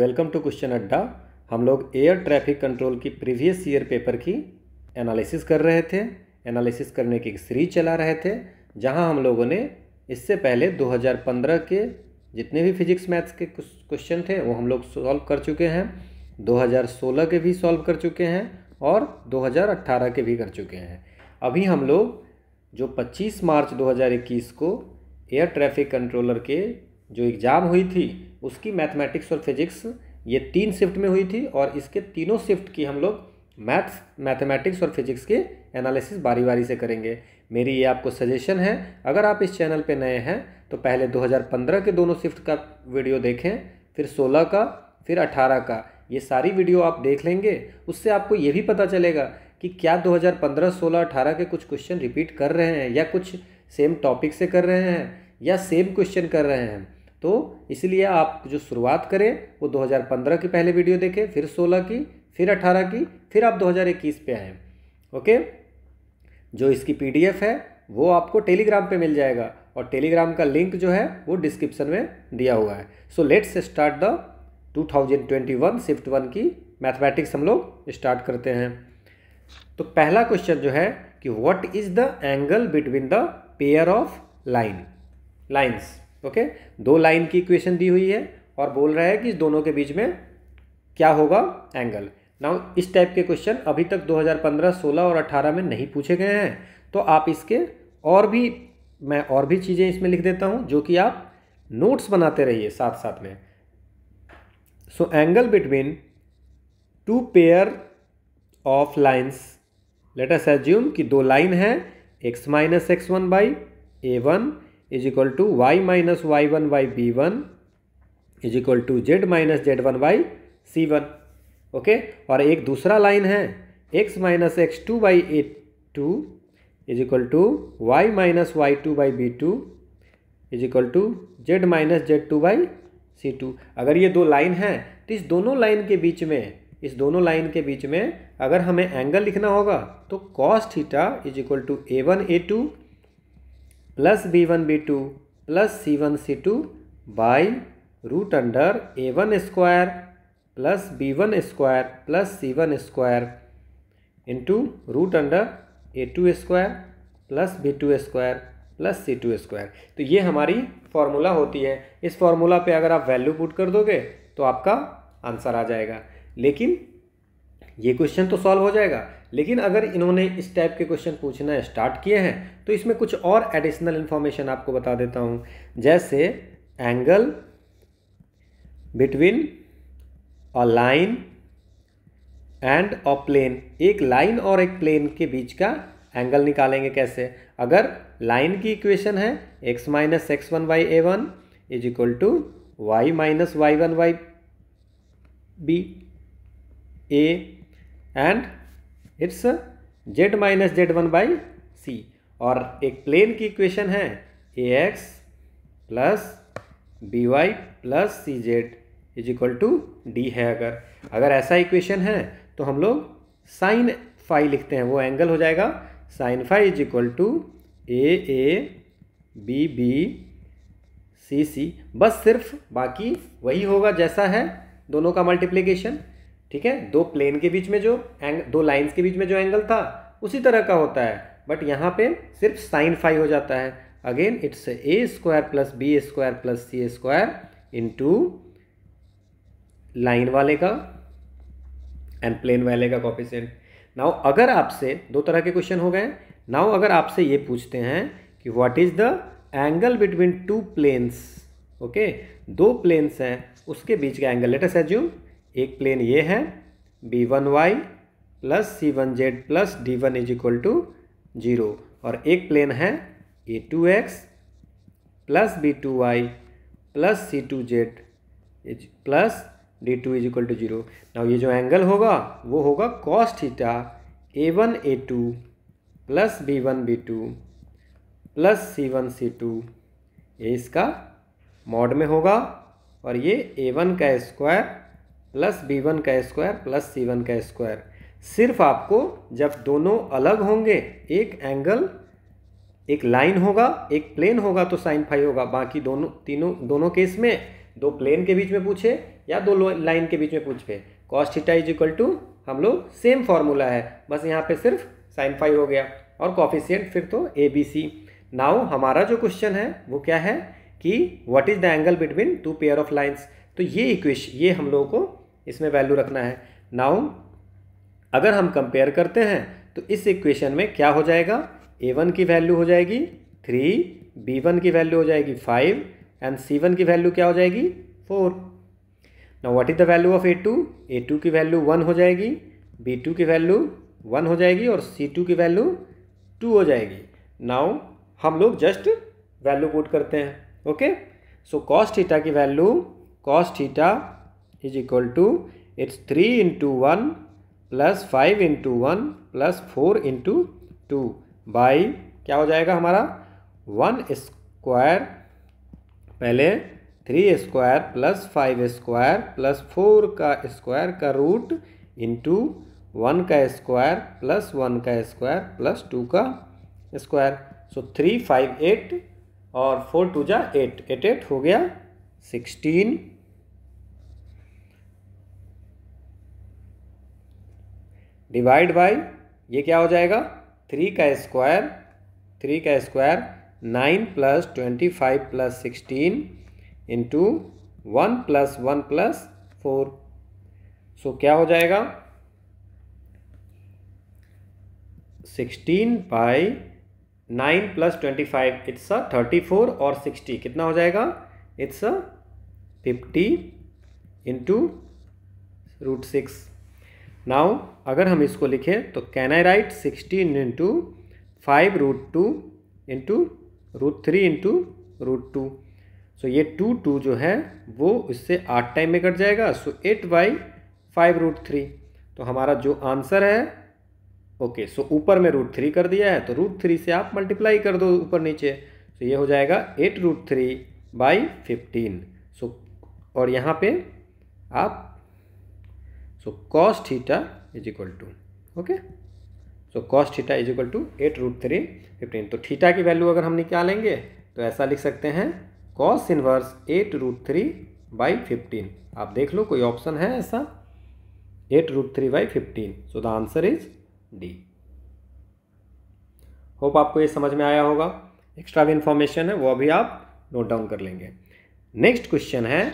Welcome to question Adda हम लोग air traffic control की प्रीवियस ईयर पेपर की एनालिसिस कर रहे थे एनालिसिस करने की एक सीरीज चला रहे थे जहां हम लोगों ने इससे पहले 2015 के जितने भी फिजिक्स मैथ्स के क्वेश्चन थे वो हम लोग सॉल्व कर चुके हैं 2016 के भी सॉल्व कर चुके हैं और 2018 के भी कर चुके हैं अभी हम लोग जो 25 मार्च 2021 को एयर ट्रैफिक कंट्रोलर के जो एग्ज़ाम हुई थी उसकी मैथमेटिक्स और फिजिक्स ये तीन शिफ्ट में हुई थी और इसके तीनों शिफ्ट की हम लोग मैथ्स मैथमेटिक्स और फिजिक्स के एनालिसिस बारी बारी से करेंगे मेरी ये आपको सजेशन है अगर आप इस चैनल पे नए हैं तो पहले 2015 के दोनों शिफ्ट का वीडियो देखें फिर 16 का फिर 18 का ये सारी वीडियो आप देख लेंगे उससे आपको ये भी पता चलेगा कि क्या 2015, 16, 18 के कुछ क्वेश्चन रिपीट कर रहे हैं या कुछ सेम टॉपिक से कर रहे हैं या सेम क्वेश्चन कर रहे हैं तो इसलिए आप जो शुरुआत करें वो 2015 की पहले वीडियो देखें फिर 16 की फिर 18 की फिर आप 2021 पे आए ओके जो इसकी पीडीएफ है वो आपको टेलीग्राम पे मिल जाएगा और टेलीग्राम का लिंक जो है वो डिस्क्रिप्शन में दिया हुआ है so let's start the 2021 shift one की मैथमेटिक्स हम लोग स्टार्ट करते हैं तो पहला क्वेश्चन जो है कि what is the angle between the pair of line lines okay दो लाइन की इक्वेशन दी हुई है और बोल रहा है कि दोनों के बीच में क्या होगा एंगल नाउ इस टाइप के क्वेश्चन अभी तक 2015, 16 और 18 में नहीं पूछे गए हैं तो आप इसके और भी मैं और भी चीज़ें इसमें लिख देता हूँ जो कि आप नोट्स बनाते रहिए साथ साथ में so angle between two pair of lines let us assume कि दो लाइन है x minus x one by a one is equal to y minus y one by b one is equal to z minus z one by c one okay और एक दूसरा line है x minus x two by a two is equal to y minus y two by b two is equal to z minus z two by c two अगर ये दो line है तो इस दोनों लाइन के बीच में इस दोनों लाइन के बीच में अगर हमें एंगल लिखना होगा तो cos theta is equal to a one A two plus B one B two plus C one C two by root under a one square plus B one square plus C one square into root under a two square plus B two square plus C two square तो ये हमारी formula होती है इस formula पे अगर आप value put कर दोगे तो आपका आंसर आ जाएगा लेकिन ये क्वेश्चन तो सॉल्व हो जाएगा लेकिन अगर इन्होंने इस टाइप के क्वेश्चन पूछना स्टार्ट किए हैं तो इसमें कुछ और एडिशनल इन्फॉर्मेशन आपको बता देता हूँ जैसे angle between a line and a plane एक लाइन और एक प्लेन के बीच का एंगल निकालेंगे कैसे अगर लाइन की इक्वेशन है x minus x one by a one is equal to y minus y one by b a and it's z minus z one by c और एक प्लेन की इक्वेशन है a x plus b y plus c z is equal to d है अगर अगर ऐसा equation है तो हम लोग साइन फाई लिखते हैं वो एंगल हो जाएगा sine phi is equal to a a b b c c बस सिर्फ बाकी वही होगा जैसा है दोनों का मल्टीप्लीकेशन ठीक है दो प्लेन के बीच में जो एंग दो लाइंस के बीच में जो एंगल था उसी तरह का होता है बट यहाँ पे सिर्फ साइन फाइव हो जाता है again it's a square plus b square plus c square into line वाले का एंड प्लेन वाले का कॉफिशेंट नाउ अगर आपसे दो तरह के क्वेश्चन हो गए नाउ अगर आपसे ये पूछते हैं कि what is the angle between two planes okay दो प्लेन्स हैं उसके बीच का एंगल लेटस एज्यूम एक प्लेन ये है B one Y plus C one Z plus D one is equal to zero और एक प्लेन है A two X plus B two Y plus C two Z is plus D two is equal to zero now ये जो angle होगा वो होगा cos theta A one A two plus B one B two plus C one C two ये इसका mod में होगा और ये ए वन का स्क्वायर प्लस बी वन का स्क्वायर प्लस सी वन का स्क्वायर सिर्फ आपको जब दोनों अलग होंगे एक एंगल एक लाइन होगा एक प्लेन होगा तो साइन फाइव होगा बाकी दोनों तीनों दोनों केस में दो प्लेन के बीच में पूछे या दो लाइन के बीच में पूछे cos theta is equal to हम लोग सेम फॉर्मूला है बस यहाँ पे सिर्फ साइन फाइव हो गया और कॉफिशियंट फिर तो ए बी सी नाउ हमारा जो क्वेश्चन है वो क्या है कि what is the angle between two pair of lines तो ये इक्वेश ये हम लोगों को इसमें वैल्यू रखना है नाउ अगर हम कंपेयर करते हैं तो इस इक्वेशन में क्या हो जाएगा ए वन की वैल्यू हो जाएगी थ्री बी वन की वैल्यू हो जाएगी फाइव एंड सी वन की वैल्यू क्या हो जाएगी four now what is the value of A two A two की वैल्यू वन हो जाएगी बी टू की वैल्यू वन हो जाएगी और सी टू की वैल्यू टू हो जाएगी नाउ हम लोग जस्ट वैल्यू पुट करते हैं ओके सो कॉस्ट थीटा की value cos theta is equal to it's three into one plus five into one plus four into two by क्या हो जाएगा हमारा वन स्क्वायर पहले three square plus five square plus four का square का root into one का square plus one का square plus two का square so three five eight और फोर टू जा एट एट एट हो गया सिक्सटीन डिवाइड बाई ये क्या हो जाएगा थ्री का स्क्वायर थ्री का square nine plus twenty five plus sixteen into one plus one plus four so क्या हो जाएगा sixteen by nine plus twenty five it's a thirty four और सिक्सटी कितना हो जाएगा it's a fifty into root six now अगर हम इसको लिखें तो can I write sixteen into five root two into root three into root two so ये टू टू जो है वो इससे आठ टाइम में कट जाएगा so eight by five root three तो हमारा जो आंसर है ओके सो ऊपर में रूट थ्री कर दिया है तो रूट थ्री से आप मल्टीप्लाई कर दो ऊपर नीचे तो ये हो जाएगा eight root three by fifteen so और यहाँ पे आप So cos theta is equal to okay. So cos theta is equal to eight root three fifteen तो थीटा की वैल्यू अगर हम निकालेंगे तो ऐसा लिख सकते हैं cos inverse eight root three by fifteen आप देख लो कोई ऑप्शन है ऐसा eight root three by fifteen so the answer is D hope आपको ये समझ में आया होगा एक्स्ट्रा भी इंफॉर्मेशन है वो अभी आप नोट डाउन कर लेंगे नेक्स्ट क्वेश्चन है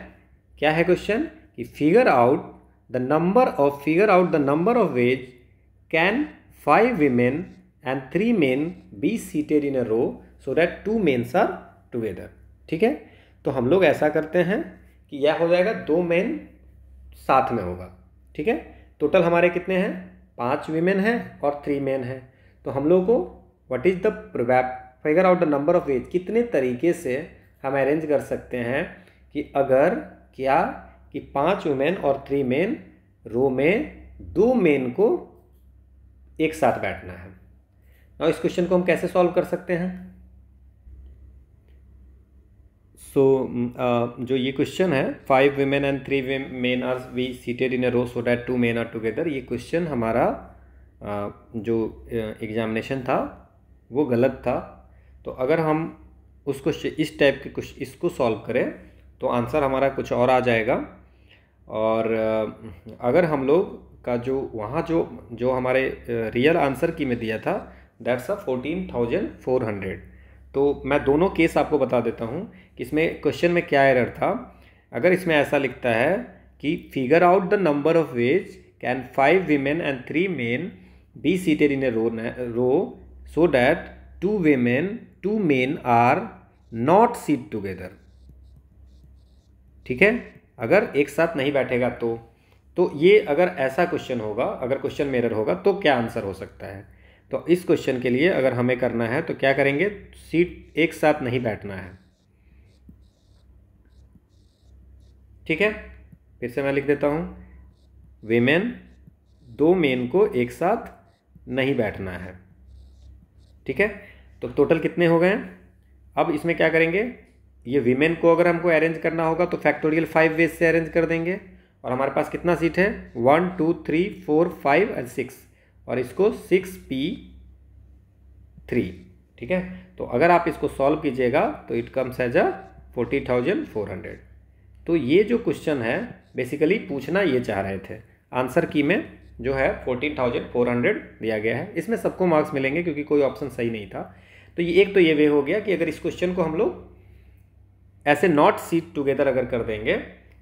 क्या है क्वेश्चन कि figure out the number of figure out the number of ways can five women and three men be seated in a row so that two mens are together ठीक है तो हम लोग ऐसा करते हैं कि यह हो जाएगा दो मेन साथ में होगा ठीक है टोटल हमारे कितने हैं पांच वीमेन हैं और थ्री मेन हैं तो हम लोग को what is the probability figure out the number of ways कितने तरीके से हम अरेंज कर सकते हैं कि अगर क्या कि पांच वुमेन और थ्री मेन रो में दो मेन को एक साथ बैठना है और इस क्वेश्चन को हम कैसे सॉल्व कर सकते हैं सो so, mm, uh, जो ये क्वेश्चन है five women and three men are we seated in a row so that two men are together ये क्वेश्चन हमारा uh, जो एग्जामिनेशन uh, था वो गलत था तो अगर हम उस क्वेश्चन इस टाइप के कुछ इसको सॉल्व करें तो आंसर हमारा कुछ और आ जाएगा और अगर हम लोग का जो वहाँ जो जो हमारे रियल आंसर की में दिया था that's a fourteen thousand four hundred तो मैं दोनों केस आपको बता देता हूँ कि इसमें क्वेश्चन में क्या एरर था अगर इसमें ऐसा लिखता है कि figure out the number of ways can five women and three men be seated in a row row so that two women two men are not seat together ठीक है अगर एक साथ नहीं बैठेगा तो तो ये अगर ऐसा क्वेश्चन होगा अगर क्वेश्चन मेरर होगा तो क्या आंसर हो सकता है तो इस क्वेश्चन के लिए अगर हमें करना है तो क्या करेंगे सीट एक साथ नहीं बैठना है ठीक है फिर से मैं लिख देता हूँ वेमेन दो मेन को एक साथ नहीं बैठना है ठीक है तो टोटल कितने हो गए अब इसमें क्या करेंगे ये वीमेन को अगर हमको अरेंज करना होगा तो फैक्टोरियल फाइव वेज से अरेंज कर देंगे और हमारे पास कितना सीट है one two three four five and six और इसको सिक्स पी थ्री ठीक है तो अगर आप इसको सॉल्व कीजिएगा तो it comes as a forty thousand four hundred तो ये जो क्वेश्चन है बेसिकली पूछना ये चाह रहे थे आंसर की में जो है फोर्टीन थाउजेंड फोर हंड्रेड दिया गया है इसमें सबको मार्क्स मिलेंगे क्योंकि कोई ऑप्शन सही नहीं था तो ये एक तो ये वे हो गया कि अगर इस क्वेश्चन को हम लोग ऐसे नॉट सीट टुगेदर अगर कर देंगे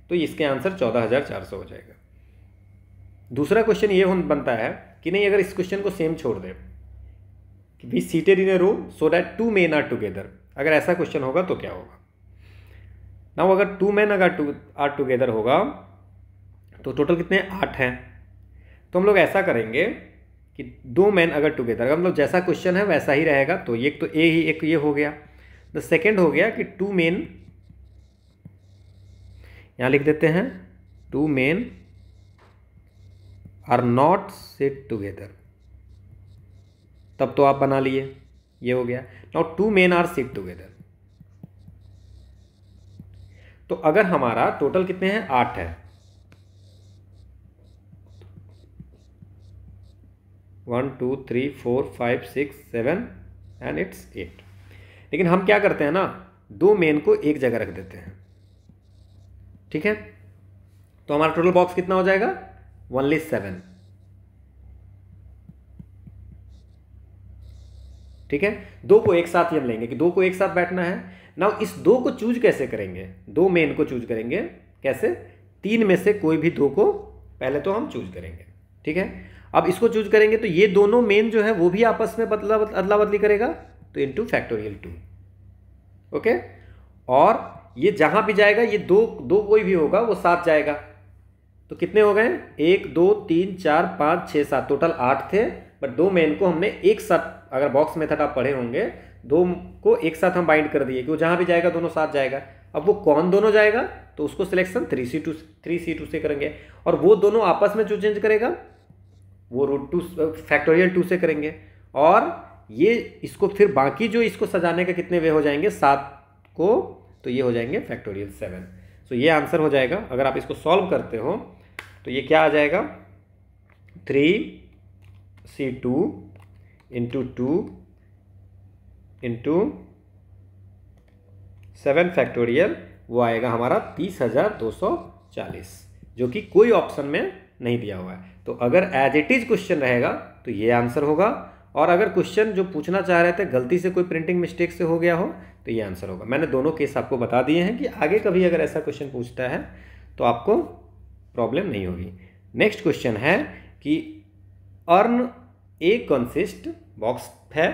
तो इसके आंसर चौदह हज़ार चार सौ हो जाएगा दूसरा क्वेश्चन ये बनता है कि नहीं अगर इस क्वेश्चन को सेम छोड़ दें कि we seated in a row so that two men are together अगर ऐसा क्वेश्चन होगा तो क्या होगा ना अगर टू मैन अगर टू आर टुगेदर होगा तो टोटल कितने आठ हैं तो हम लोग ऐसा करेंगे कि दो मैन अगर टुगेदर अगर मतलब जैसा क्वेश्चन है वैसा ही रहेगा तो एक तो ए ही एक ये हो गया द सेकेंड हो गया कि टू मेन यहाँ लिख देते हैं two men are not set together तब तो आप बना लिए ये हो गया now two men are set together तो अगर हमारा टोटल कितने हैं आठ है one two three four five six seven and it's eight लेकिन हम क्या करते हैं ना दो मेन को एक जगह रख देते हैं ठीक है तो हमारा टोटल बॉक्स कितना हो जाएगा वनली सेवन ठीक है दो को एक साथ ही हम लेंगे कि दो को एक साथ बैठना है ना इस दो को चूज कैसे करेंगे दो मेन को चूज करेंगे कैसे तीन में से कोई भी दो को पहले तो हम चूज करेंगे ठीक है अब इसको चूज करेंगे तो ये दोनों मेन जो है वो भी आपस में बदला अदला बदली करेगा तो इनटू फैक्टोरियल टू ओके और ये जहाँ भी जाएगा ये दो दो कोई भी होगा वो सात जाएगा तो कितने हो गए एक दो तीन चार पाँच छः सात टोटल आठ थे बट दो मैन को हमने एक साथ अगर बॉक्स मेथड आप पढ़े होंगे दो को एक साथ हम बाइंड कर दिए कि वो जहाँ भी जाएगा दोनों साथ जाएगा अब वो कौन दोनों जाएगा तो उसको selection three C two three C two से करेंगे और वो दोनों आपस में जो चेंज करेगा वो रूट टू फैक्टोरियल टू से करेंगे और ये इसको फिर बाकी जो इसको सजाने का कितने वे हो जाएंगे सात को तो ये हो जाएंगे फैक्टोरियल सेवन सो ये आंसर हो जाएगा अगर आप इसको सॉल्व करते हो तो ये क्या आ जाएगा three C two into two into seven factorial वो आएगा हमारा तीस हज़ार दो सौ चालीस जो कि कोई ऑप्शन में नहीं दिया हुआ है तो अगर एज इट इज़ क्वेश्चन रहेगा तो ये आंसर होगा और अगर क्वेश्चन जो पूछना चाह रहे थे गलती से कोई प्रिंटिंग मिस्टेक से हो गया हो तो ये आंसर होगा मैंने दोनों केस आपको बता दिए हैं कि आगे कभी अगर ऐसा क्वेश्चन पूछता है तो आपको प्रॉब्लम नहीं होगी नेक्स्ट क्वेश्चन है कि अर्न ए कंसिस्ट बॉक्स है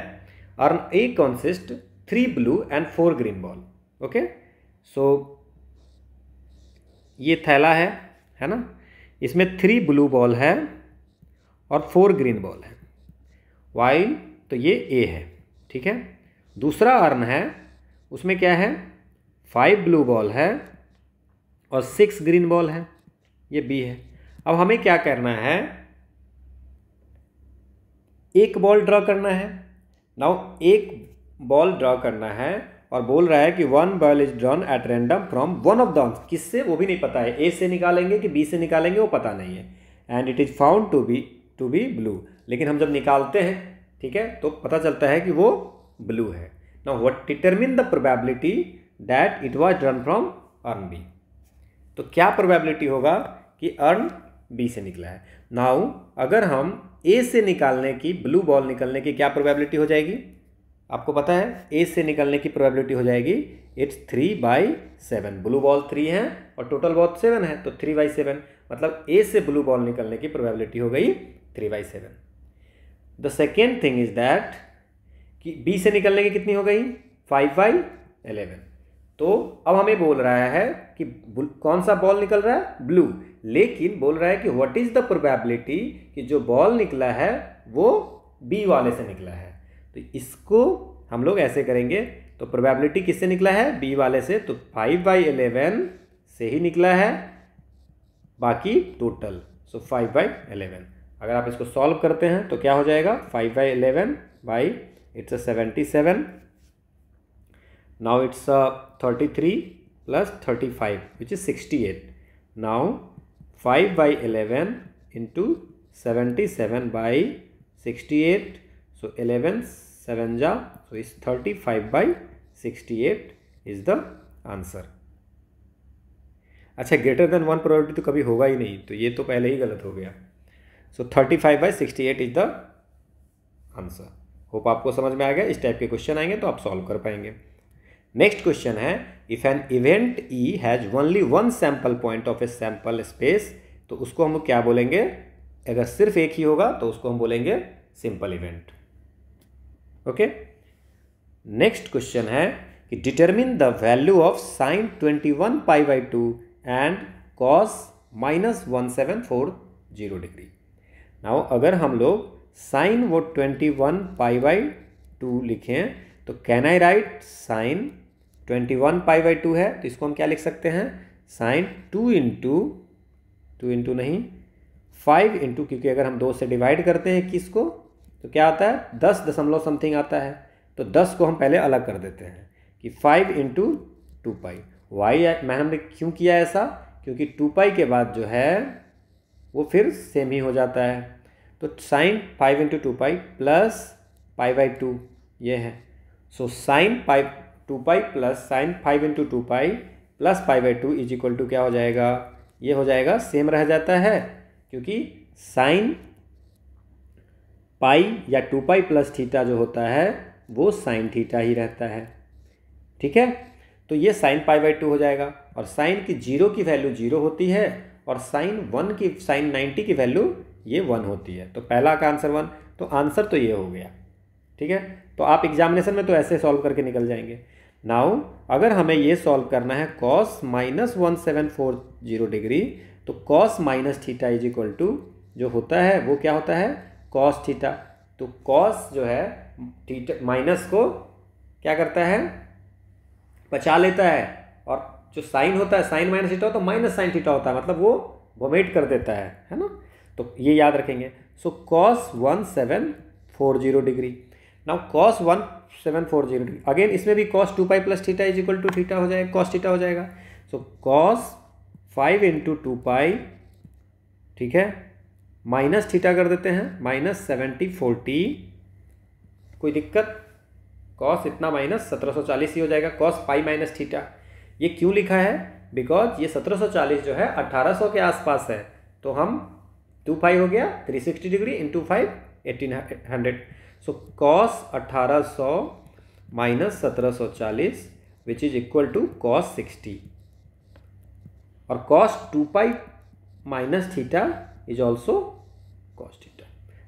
urn A consist three blue and four green ball okay so ये थैला है है ना इसमें थ्री ब्लू बॉल है और फोर ग्रीन बॉल है वाई तो ये ए है ठीक है दूसरा अर्न है उसमें क्या है फाइव ब्लू बॉल है और सिक्स ग्रीन बॉल है ये बी है अब हमें क्या करना है एक बॉल ड्रॉ करना है नाउ एक बॉल ड्रॉ करना है और बोल रहा है कि one ball is drawn at random from one of the किससे वो भी नहीं पता है ए से निकालेंगे कि बी से निकालेंगे वो पता नहीं है and it is found to be to be blue लेकिन हम जब निकालते हैं ठीक है तो पता चलता है कि वो ब्लू है ना what determine the probability that it was drawn from urn B तो क्या प्रोबेबिलिटी होगा कि अर्न बी से निकला है नाउ अगर हम ए से निकालने की ब्लू बॉल निकलने की क्या प्रोबेबिलिटी हो जाएगी आपको पता है ए से निकलने की प्रोबेबिलिटी हो जाएगी it's three by seven blue ball three है और टोटल बॉल सेवन है तो थ्री बाई सेवन मतलब ए से ब्लू बॉल निकलने की प्रोबेबिलिटी हो गई three by seven the second thing is that कि बी से निकलने की कितनी हो गई फाइव बाई एलेवन तो अब हमें बोल रहा है कि कौन सा बॉल निकल रहा है ब्लू लेकिन बोल रहा है कि व्हाट इज द प्रोबेबिलिटी कि जो बॉल निकला है वो बी वाले से निकला है तो इसको हम लोग ऐसे करेंगे तो प्रोबेबिलिटी किससे निकला है बी वाले से तो फाइव बाई एलेवन से ही निकला है बाकी total so five by eleven अगर आप इसको सॉल्व करते हैं तो क्या हो जाएगा five by eleven by it's a seventy seven now it's a thirty three plus thirty five which is sixty eight now five by eleven into seventy seven by sixty eight so eleven seven जा so is thirty five by sixty eight is the answer अच्छा greater than one probability तो कभी होगा ही नहीं तो ये तो पहले ही गलत हो गया so thirty five by sixty eight is the answer hope आपको समझ में आ गया इस टाइप के क्वेश्चन आएंगे तो आप सॉल्व कर पाएंगे नेक्स्ट क्वेश्चन है if an event E has only one sample point of a sample space तो उसको हम क्या बोलेंगे अगर सिर्फ एक ही होगा तो उसको हम बोलेंगे simple event okay next question है कि determine the value of sine twenty one pi by two and cos minus one seven four zero degree now अगर हम लोग साइन वो twenty one pi by two लिखें तो can I write sine twenty one pi by two है तो इसको हम क्या लिख सकते हैं sine two into two into नहीं फाइव इंटू क्योंकि अगर हम दो से डिवाइड करते हैं किस को तो क्या आता है दस दशमलव समथिंग आता है तो दस को हम पहले अलग कर देते हैं कि five into two pi why मैं हमने क्यों किया ऐसा क्योंकि टू पाई के बाद जो है वो फिर सेम ही हो जाता है तो sine five into two pi plus pi by two ये है so sine pi two pi plus sine five into two pi plus pi by two is equal to क्या हो जाएगा ये हो जाएगा सेम रह जाता है क्योंकि साइन पाई या टू पाई प्लस थीटा जो होता है वो साइन थीटा ही रहता है ठीक है तो ये साइन पाई बाई टू हो जाएगा और साइन की जीरो की वैल्यू जीरो होती है और साइन वन की साइन नाइन्टी की वैल्यू ये वन होती है तो पहला का आंसर वन तो आंसर तो ये हो गया ठीक है तो आप एग्जामिनेशन में तो ऐसे सॉल्व करके निकल जाएंगे नाउ अगर हमें ये सॉल्व करना है cos minus one seven four zero degree तो cos minus theta is equal to जो होता है वो क्या होता है कॉस थीटा तो कॉस जो है थीटा माइनस को क्या करता है बचा लेता है जो साइन होता है साइन माइनस थीटा होता है माइनस साइन थीटा होता है मतलब वो वोमेट कर देता है है ना तो ये याद रखेंगे so cos one seven four zero degree now cos one seven four zero degree again इसमें भी cos two pi plus theta is equal to theta हो जाएगा कॉस थीटा हो जाएगा so cos five into two pi ठीक है minus theta कर देते हैं माइनस सेवेंटी फोर्टी कोई दिक्कत कॉस इतना माइनस सत्रह सौ चालीस ही हो जाएगा कॉस पाई माइनस थीटा ये क्यों लिखा है बिकॉज ये 1740 जो है 1800 के आसपास है तो हम टू फाइव हो गया 360 degree into five eighteen hundred so cos अट्ठारह सौ माइनस सत्रह सौ चालीस which is equal to cos sixty और cos two five minus theta is also cos theta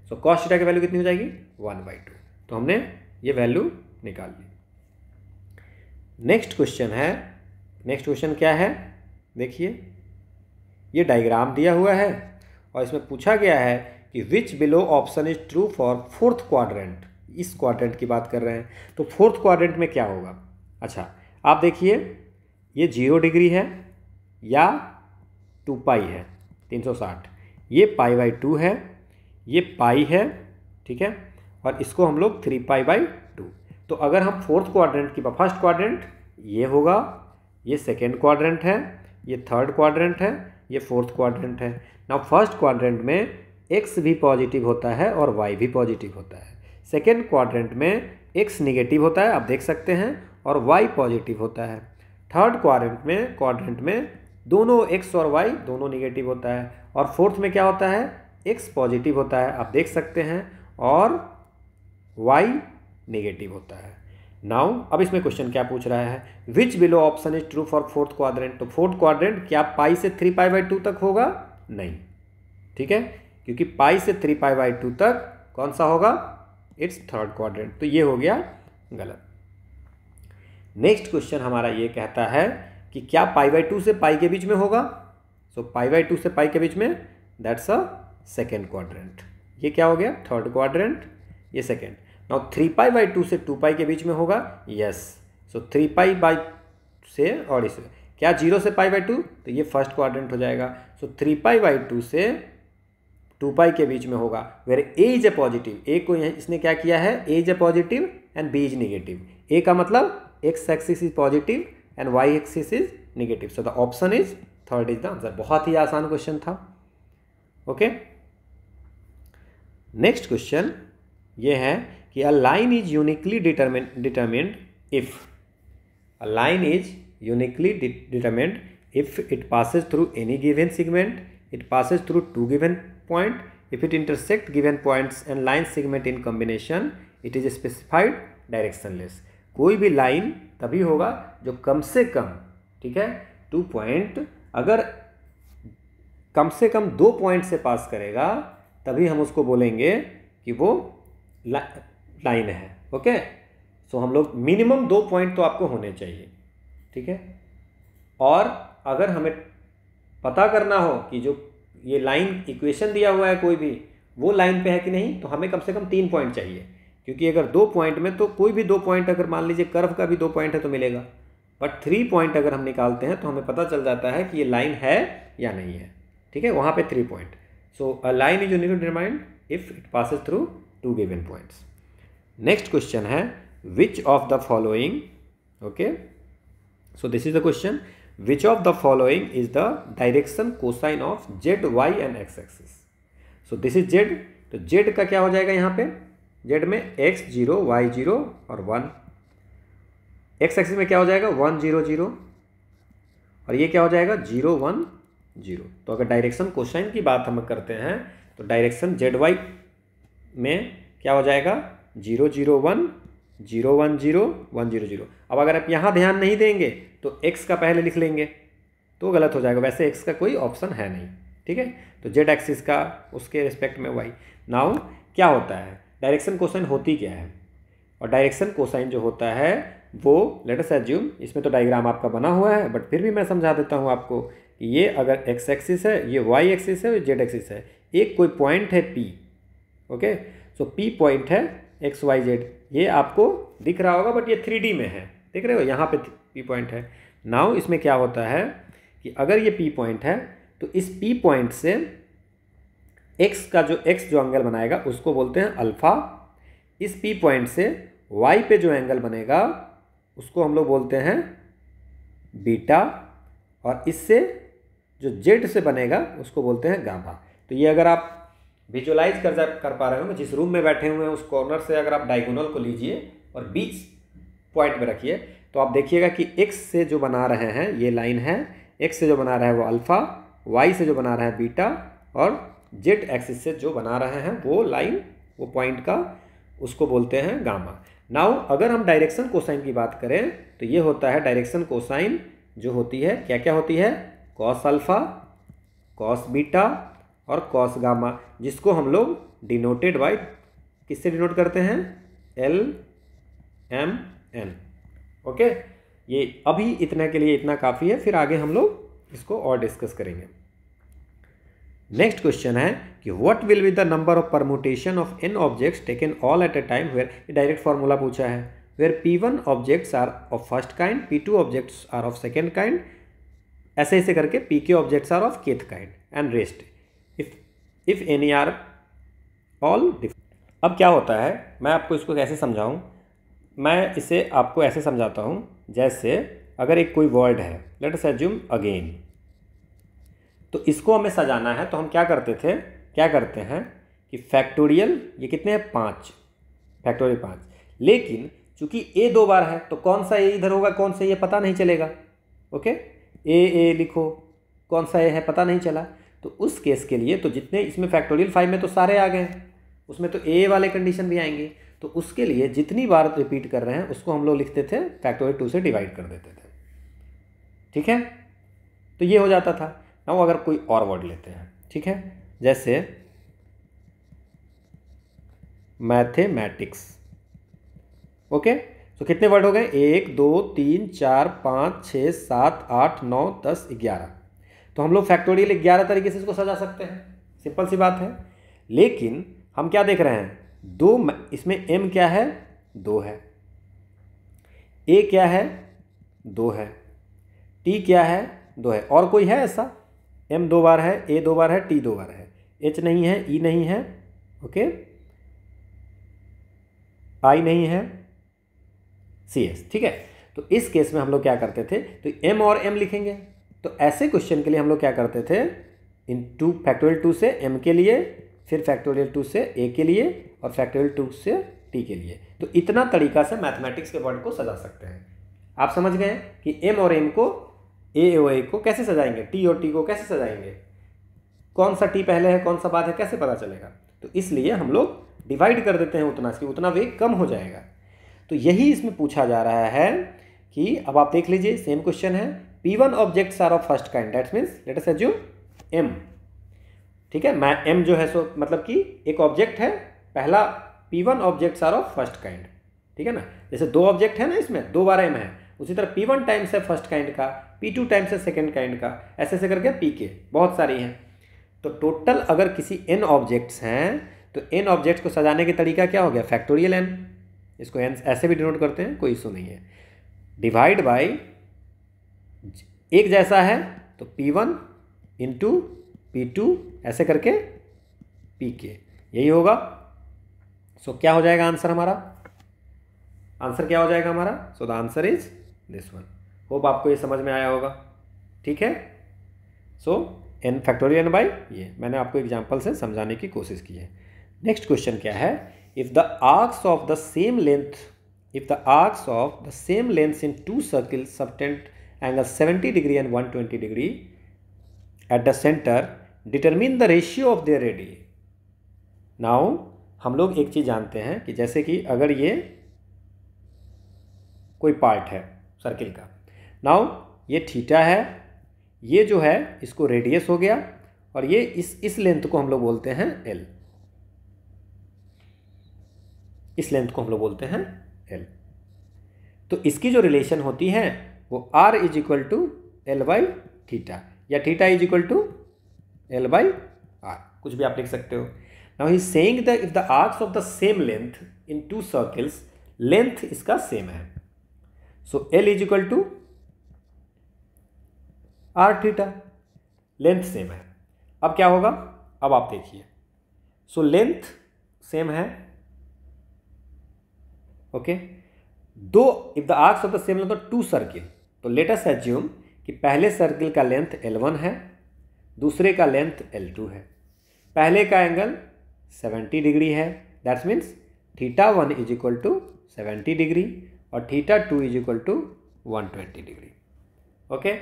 so cos theta की वैल्यू कितनी हो जाएगी वन बाई टू तो हमने ये वैल्यू निकाल ली नेक्स्ट क्वेश्चन है नेक्स्ट क्वेश्चन क्या है देखिए ये डायग्राम दिया हुआ है और इसमें पूछा गया है कि which below option is true for fourth quadrant इस क्वाड्रेंट की बात कर रहे हैं तो फोर्थ क्वाड्रेंट में क्या होगा अच्छा आप देखिए ये जीरो डिग्री है या टू पाई है तीन सौ साठ ये पाई बाई टू है ये पाई है ठीक है और इसको हम लोग थ्री पाई बाई टू तो अगर हम फोर्थ क्वाड्रेंट की फर्स्ट क्वाड्रेंट ये होगा ये सेकेंड क्वाड्रेंट है ये थर्ड क्वाड्रेंट है ये फोर्थ क्वाड्रेंट है ना फर्स्ट क्वाड्रेंट में एक्स भी पॉजिटिव होता है और वाई भी पॉजिटिव होता है सेकेंड क्वाड्रेंट में एक्स निगेटिव होता है आप देख सकते हैं और वाई पॉजिटिव होता है थर्ड क्वाड्रेंट में क्वाड्रेंट में दोनों एक्स और वाई दोनों निगेटिव होता है और फोर्थ में क्या होता है एक्स पॉजिटिव होता है आप देख सकते हैं और वाई निगेटिव होता है नाउ अब इसमें क्वेश्चन क्या पूछ रहा है which below option is true for fourth quadrant तो फोर्थ क्वाड्रेंट क्या पाई से थ्री पाई बाई टू तक होगा नहीं ठीक है क्योंकि पाई से थ्री पाई बाई टू तक कौन सा होगा इट्स थर्ड क्वाड्रेंट तो ये हो गया गलत नेक्स्ट क्वेश्चन हमारा ये कहता है कि क्या पाई बाई टू से पाई के बीच में होगा सो पाई बाई टू से पाई के बीच में दैट्स अ सेकेंड क्वाड्रेंट ये क्या हो गया थर्ड क्वाड्रेंट ये second now three pi by two से टू पाई के बीच में होगा yes so three pi by से और इस क्या जीरो से पाई बाई टू तो ये फर्स्ट क्वाड्रेंट हो जाएगा so three pi by two से टू पाई के बीच में होगा where a is a positive a को इसने क्या किया है a is a positive and b is negative a का मतलब x axis is positive and y axis is negative so the option is third is the answer बहुत ही आसान क्वेश्चन था ओके नेक्स्ट क्वेश्चन ये है कि a line is uniquely determined if a line is uniquely determined if it passes through any given segment it passes through two given point if it intersect given points and line segment in combination it is specified direction less कोई भी line तभी होगा जो कम से कम ठीक है two point अगर कम से कम दो पॉइंट से पास करेगा तभी हम उसको बोलेंगे कि वो लाइन है ओके सो हम लोग मिनिमम दो पॉइंट तो आपको होने चाहिए ठीक है और अगर हमें पता करना हो कि जो ये लाइन इक्वेशन दिया हुआ है कोई भी वो लाइन पे है कि नहीं तो हमें कम से कम तीन पॉइंट चाहिए क्योंकि अगर दो पॉइंट में तो कोई भी दो पॉइंट अगर मान लीजिए कर्व का भी दो पॉइंट है तो मिलेगा बट थ्री पॉइंट अगर हम निकालते हैं तो हमें पता चल जाता है कि ये लाइन है या नहीं है ठीक है वहाँ पे three point so a line is unit determined if it passes through two given points next question है which of the following okay so this is the question which of the following is the direction cosine of z y and x axis so this is z तो z का क्या हो जाएगा यहाँ पे z में x zero y zero और one x axis में क्या हो जाएगा वन जीरो जीरो और ये क्या हो जाएगा जीरो वन जीरो तो अगर डायरेक्शन कोसाइन की बात हम करते हैं तो डायरेक्शन जेड वाई में क्या हो जाएगा zero zero one zero one zero one zero zero अब अगर आप यहाँ ध्यान नहीं देंगे तो एक्स का पहले लिख लेंगे तो गलत हो जाएगा वैसे एक्स का कोई ऑप्शन है नहीं ठीक है तो जेड एक्सिस का उसके रिस्पेक्ट में वाई नाउ क्या होता है डायरेक्शन कोसाइन होती क्या है और डायरेक्शन कोसाइन जो होता है वो लेटस एज्यूम इसमें तो डायग्राम आपका बना हुआ है बट फिर भी मैं समझा देता हूँ आपको कि ये अगर एक्स एक्सिस है ये वाई एक्सिस है और जेड एक्सिस है एक कोई पॉइंट है p okay so p point है एक्स वाई जेड ये आपको दिख रहा होगा बट ये थ्री में है देख रहे हो यहाँ पे पी पॉइंट है नाउ इसमें क्या होता है कि अगर ये पी पॉइंट है तो इस पी पॉइंट से एक्स का जो एक्स जो एंगल बनाएगा उसको बोलते हैं अल्फ़ा इस पी पॉइंट से वाई पे जो एंगल बनेगा उसको हम लोग बोलते हैं बीटा और इससे जो जेड से बनेगा उसको बोलते हैं गामा तो ये अगर आप विजुलाइज कर जा कर पा रहे होंगे जिस रूम में बैठे हुए हैं उस कॉर्नर से अगर आप डायगोनल को लीजिए और बीच पॉइंट में रखिए तो आप देखिएगा कि एक्स से जो बना रहे हैं ये लाइन है एक्स से जो बना रहा है वो अल्फ़ा वाई से जो बना रहा है बीटा और जेड एक्सिस से जो बना रहे हैं वो लाइन वो पॉइंट का उसको बोलते हैं गामा नाउ अगर हम डायरेक्शन कोसाइन की बात करें तो ये होता है डायरेक्शन कोसाइन जो होती है क्या क्या होती है कॉस अल्फ़ा कॉस बीटा और कॉस गामा जिसको हम लोग डिनोटेड बाई किससे डिनोट करते हैं एल एम एन ओके ये अभी इतने के लिए इतना काफ़ी है फिर आगे हम लोग इसको और डिस्कस करेंगे नेक्स्ट क्वेश्चन है कि what will be the number of permutation of n objects taken all at a time where direct formula पूछा है where p one objects are of first kind p two objects are of second kind ऐसे ऐसे करके p k objects are of kth kind and rest if any are all अब क्या होता है मैं आपको इसको कैसे समझाऊँ मैं इसे आपको ऐसे समझाता हूँ जैसे अगर एक कोई वर्ड है लेट एज्यूम अगेन तो इसको हमें सजाना है तो हम क्या करते थे क्या करते हैं कि फैक्टोरियल ये कितने हैं पाँच फैक्टोरियल पाँच लेकिन चूंकि ए दो बार है तो कौन सा ए इधर होगा कौन सा ये पता नहीं चलेगा ओके ए ए लिखो कौन सा ए है पता नहीं चला तो उस केस के लिए तो जितने इसमें फैक्टोरियल फाइव में तो सारे आ गए उसमें तो ए वाले कंडीशन भी आएंगे तो उसके लिए जितनी बार रिपीट कर रहे हैं उसको हम लोग लिखते थे फैक्टोरियल टू से डिवाइड कर देते थे ठीक है तो ये हो जाता था ना वो अगर कोई और वर्ड लेते हैं ठीक है जैसे मैथेमेटिक्स ओके तो कितने वर्ड हो गए एक दो तीन चार पाँच छः सात आठ नौ दस ग्यारह तो हम लोग फैक्टोरियल ग्यारह तरीके से इसको सजा सकते हैं सिंपल सी बात है लेकिन हम क्या देख रहे हैं दो इसमें एम क्या है दो है ए क्या है दो है टी क्या है दो है और कोई है ऐसा एम दो बार है ए दो बार है टी दो बार है एच नहीं है ई e नहीं है ओके आई नहीं है सी एस ठीक है तो इस केस में हम लोग क्या करते थे तो एम और एम लिखेंगे तो ऐसे क्वेश्चन के लिए हम लोग क्या करते थे इन टू फैक्टोरियल टू से एम के लिए फिर फैक्टोरियल टू से ए के लिए और फैक्टोरियल टू से टी के लिए तो इतना तरीका से मैथमेटिक्स के वर्ड को सजा सकते हैं आप समझ गए कि एम और एम को ए और ए को कैसे सजाएंगे टी और टी को कैसे सजाएंगे कौन सा टी पहले है कौन सा बाद है कैसे पता चलेगा तो इसलिए हम लोग डिवाइड कर देते हैं उतना कि उतना वेग कम हो जाएगा तो यही इसमें पूछा जा रहा है कि अब आप देख लीजिए सेम क्वेश्चन है one objects are of first kind that's means let's assume m ठीक है मैं एम जो है सो मतलब कि एक ऑब्जेक्ट है पहला p one objects are of first kind ठीक है ना जैसे दो ऑब्जेक्ट है ना इसमें दो बार एम है उसी तरह पी वन टाइम्स है फर्स्ट काइंड का पी टू टाइम्स है सेकेंड काइंड का ऐसे ऐसे करके पी के बहुत सारी हैं तो टोटल अगर किसी एन ऑब्जेक्ट्स हैं तो एन ऑब्जेक्ट्स को सजाने का तरीका क्या हो गया फैक्टोरियल एन इसको एन ऐसे भी डिनोट करते हैं कोई इशू नहीं है डिवाइड बाई एक जैसा है तो p one into p two ऐसे करके पी के यही होगा सो so, क्या हो जाएगा आंसर हमारा आंसर क्या हो जाएगा हमारा so the answer is this one hope आपको ये समझ में आया होगा ठीक है सो एन फैक्टोरियल बाई ये मैंने आपको एग्जाम्पल से समझाने की कोशिश की है नेक्स्ट क्वेश्चन क्या है if the arcs of the same length if the arcs of the same length in two circle subtend angle 70 degree and 120 degree at the center determine the ratio of their radii Now हम लोग एक चीज़ जानते हैं कि जैसे कि अगर ये कोई पार्ट है सर्किल का नाउ ये थीटा है ये जो है इसको रेडियस हो गया और ये इस इस लेंथ को हम लोग बोलते हैं एल इस लेंथ को हम लोग बोलते हैं एल तो इसकी जो रिलेशन होती है वो r is equal to l by theta या theta is equal to l by r कुछ भी आप लिख सकते हो now he saying the if the arcs of the same length in two circles length इसका सेम है so l is equal to r theta length same है अब क्या होगा अब आप देखिए सो लेंथ सेम है ओके दो if the arcs of the same length two circle तो लेटस एज्यूम कि पहले सर्किल का लेंथ L1 है दूसरे का लेंथ L2 है पहले का एंगल 70 डिग्री है that's means theta one is equal to seventy degree और theta two is equal to one twenty degree okay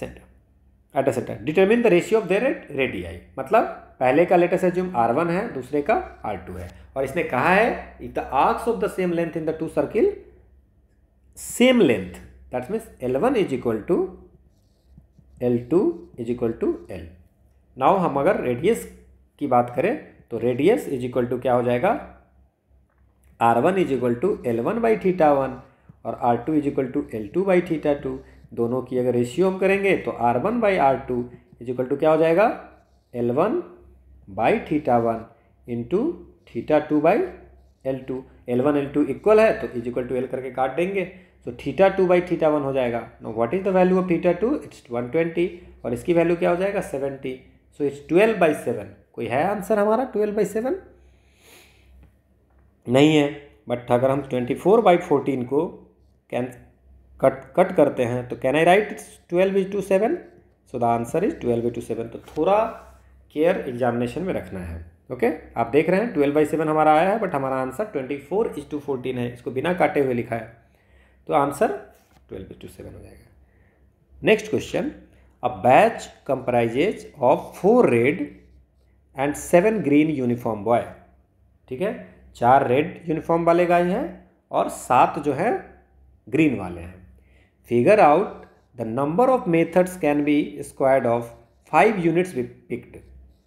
center at center determine the ratio of rate radii मतलब पहले का latest assume are one है दूसरे का are to है और इसने कहा है if the arcs of the same length in the two circle same length that means L1 is equal to L2 is equal to L now हम अगर रेडियस की बात करें तो रेडियस इज इक्वल टू क्या हो जाएगा r one is equal to l one by theta one और r two is equal to l two by theta two दोनों की अगर रेशियो हम करेंगे तो r one by r two is equal to क्या हो जाएगा l one by theta one into theta two by l two l one l two equal है तो इज इक्वल टू एल करके काट देंगे तो theta two by theta one हो जाएगा no what is the value of theta two it's one twenty और इसकी वैल्यू क्या हो जाएगा seventy so it's twelve by seven कोई है आंसर हमारा ट्वेल्व बाई सेवन नहीं है बट अगर हम ट्वेंटी फोर बाई फोर्टीन को कैन कट कट करते हैं तो can I write it's twelve is to seven so the answer is twelve is to seven तो थोड़ा केयर एग्जामिनेशन में रखना है ओके okay? आप देख रहे हैं ट्वेल्व बाई सेवन हमारा आया है बट हमारा answer twenty four is to fourteen है इसको बिना काटे हुए लिखा है तो आंसर ट्वेल्व टू सेवन हो जाएगा next question a batch comprises of four red and seven green uniform boy ठीक है चार रेड यूनिफॉर्म वाले गाय हैं और सात जो हैं ग्रीन वाले हैं figure out the number of methods can be squared of five units we picked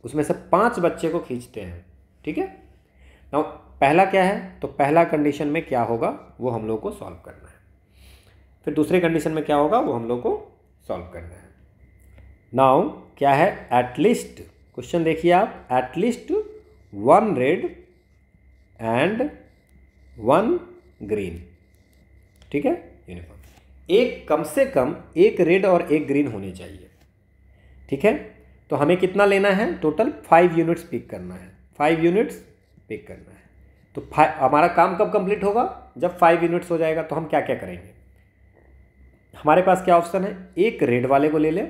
उसमें से पांच बच्चे को खींचते हैं ठीक है ना पहला क्या है तो पहला कंडीशन में क्या होगा वो हम लोग को सॉल्व करना है फिर दूसरे कंडीशन में क्या होगा वो हम लोग को सॉल्व करना है नाउ क्या है एटलीस्ट क्वेश्चन देखिए आप at least one red and one green ठीक है यूनिफॉर्म एक कम से कम एक रेड और एक ग्रीन होने चाहिए ठीक है तो हमें कितना लेना है टोटल फाइव यूनिट्स पिक करना है फाइव यूनिट्स पिक करना है तो हमारा काम कब कंप्लीट होगा जब फाइव यूनिट्स हो जाएगा तो हम क्या क्या करेंगे हमारे पास क्या ऑप्शन है एक रेड वाले को ले लें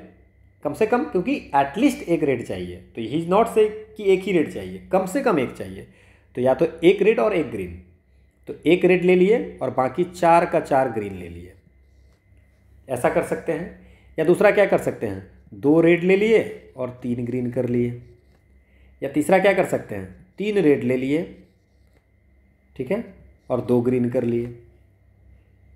कम से कम क्योंकि एटलीस्ट एक रेड चाहिए तो ही इज़ नॉट से कि एक ही रेड चाहिए कम से कम एक चाहिए तो या तो एक रेड और एक ग्रीन तो एक रेड ले लिए और बाकी चार का चार ग्रीन ले लिए ऐसा कर सकते हैं या दूसरा क्या कर सकते हैं दो रेड ले लिए और तीन ग्रीन कर लिए या तीसरा क्या कर सकते हैं तीन रेड ले लिए ठीक है और दो ग्रीन कर लिए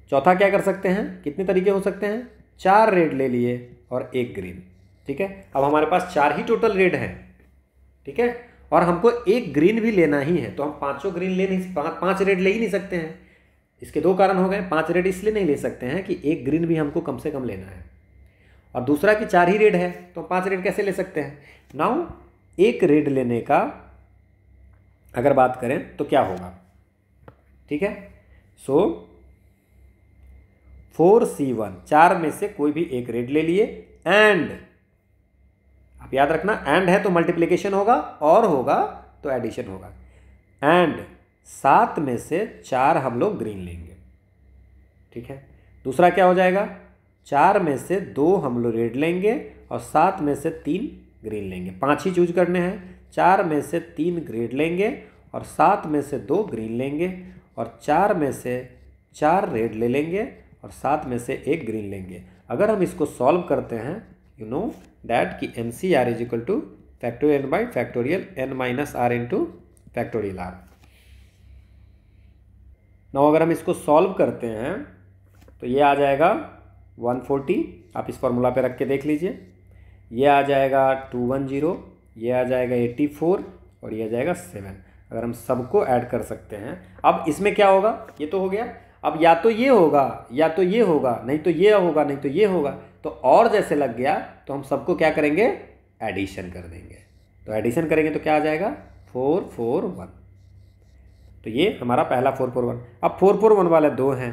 चौथा क्या कर सकते हैं कितने तरीके हो सकते हैं चार रेड ले लिए और एक ग्रीन ठीक है अब हमारे पास चार ही टोटल रेड हैं ठीक है और हमको एक ग्रीन भी लेना ही है तो हम पांचों ग्रीन ले नहीं पा, पांच रेड ले ही नहीं सकते हैं इसके दो कारण हो गए पांच रेड इसलिए नहीं ले सकते हैं कि एक ग्रीन भी हमको कम से कम लेना है और दूसरा कि चार ही रेड है तो पांच रेड कैसे ले सकते हैं नाउ एक रेड लेने का अगर बात करें तो क्या होगा ठीक है so so, four C one चार में से कोई भी एक रेड ले लिए एंड आप याद रखना एंड है तो मल्टीप्लीकेशन होगा और होगा तो एडिशन होगा एंड सात में से चार हम लोग ग्रीन लेंगे ठीक है दूसरा क्या हो जाएगा चार में से दो हम लोग रेड लेंगे और सात में से तीन ग्रीन लेंगे पांच ही चूज करने हैं चार में से तीन ग्रेड लेंगे और सात में से दो ग्रीन लेंगे और चार में से चार रेड ले लेंगे और सात में से एक ग्रीन लेंगे अगर हम इसको सॉल्व करते हैं यू नो डैट कि m C r is equal to factorial n by factorial n minus r into factorial r now अगर हम इसको सॉल्व करते हैं तो ये आ जाएगा 140 आप इस फॉर्मूला पे रख के देख लीजिए ये आ जाएगा 210 ये आ जाएगा 84 और ये आ जाएगा 7 अगर हम सबको ऐड कर सकते हैं अब इसमें क्या होगा ये तो हो गया अब या तो ये होगा या तो ये होगा नहीं तो ये होगा नहीं तो ये होगा तो और जैसे लग गया तो हम सबको क्या करेंगे एडिशन कर देंगे तो एडिशन करेंगे तो क्या आ जाएगा फोर फोर वन तो ये हमारा पहला फोर फोर वन अब फोर फोर वन वाले दो हैं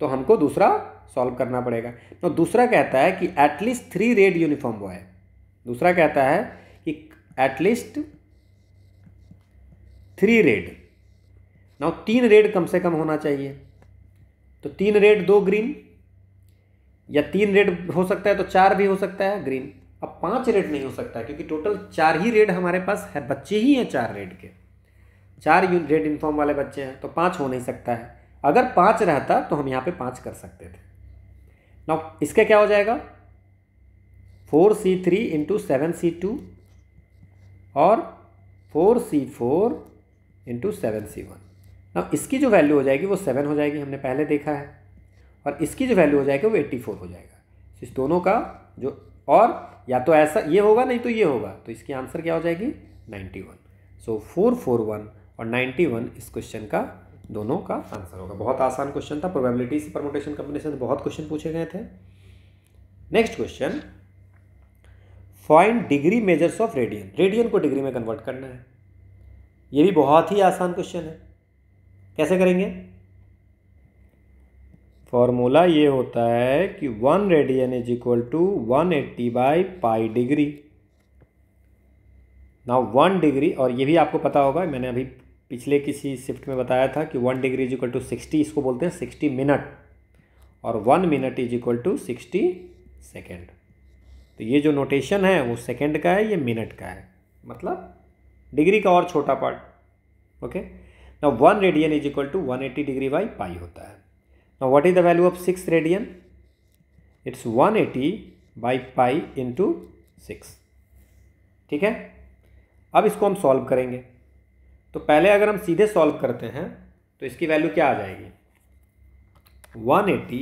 तो हमको दूसरा सॉल्व करना पड़ेगा तो दूसरा कहता है कि at least three red uniform boy दूसरा कहता है कि एटलीस्ट थ्री रेड ना तीन रेड कम से कम होना चाहिए तो तीन रेड दो ग्रीन या तीन रेड हो सकता है तो चार भी हो सकता है ग्रीन अब पांच रेड नहीं हो सकता क्योंकि टोटल चार ही रेड हमारे पास है बच्चे ही हैं चार रेड के चार यू रेड यूनिफॉर्म वाले बच्चे हैं तो पाँच हो नहीं सकता है अगर पाँच रहता तो हम यहाँ पे पाँच कर सकते थे ना इसका क्या हो जाएगा four C three into seven C two और four C four into seven C one अब इसकी जो वैल्यू हो जाएगी वो सेवन हो जाएगी हमने पहले देखा है और इसकी जो वैल्यू हो जाएगी वो एट्टी फोर हो जाएगा तो इस दोनों का जो और या तो ऐसा ये होगा नहीं तो ये होगा तो इसकी आंसर क्या हो जाएगी ninety one so four four one और नाइन्टी वन इस क्वेश्चन का दोनों का आंसर होगा बहुत आसान क्वेश्चन था प्रोबेबिलिटी से परमोटेशन कम्बिनेशन बहुत क्वेश्चन पूछे गए थे next question find degree measures of radian radian को डिग्री में कन्वर्ट करना है ये भी बहुत ही आसान क्वेश्चन है कैसे करेंगे फॉर्मूला ये होता है कि one radian is equal to one eighty by pi degree now one degree और ये भी आपको पता होगा मैंने अभी पिछले किसी शिफ्ट में बताया था कि one degree is equal to sixty इसको बोलते हैं सिक्सटी मिनट और one minute is equal to sixty second तो ये जो नोटेशन है वो सेकेंड का है ये मिनट का है मतलब डिग्री का और छोटा पार्ट ओके okay? ना one radian is equal to one eighty degree by pi होता है ना is the value of six radian it's one eighty by pi into six ठीक है अब इसको हम सॉल्व करेंगे तो पहले अगर हम सीधे सॉल्व करते हैं तो इसकी वैल्यू क्या आ जाएगी one eighty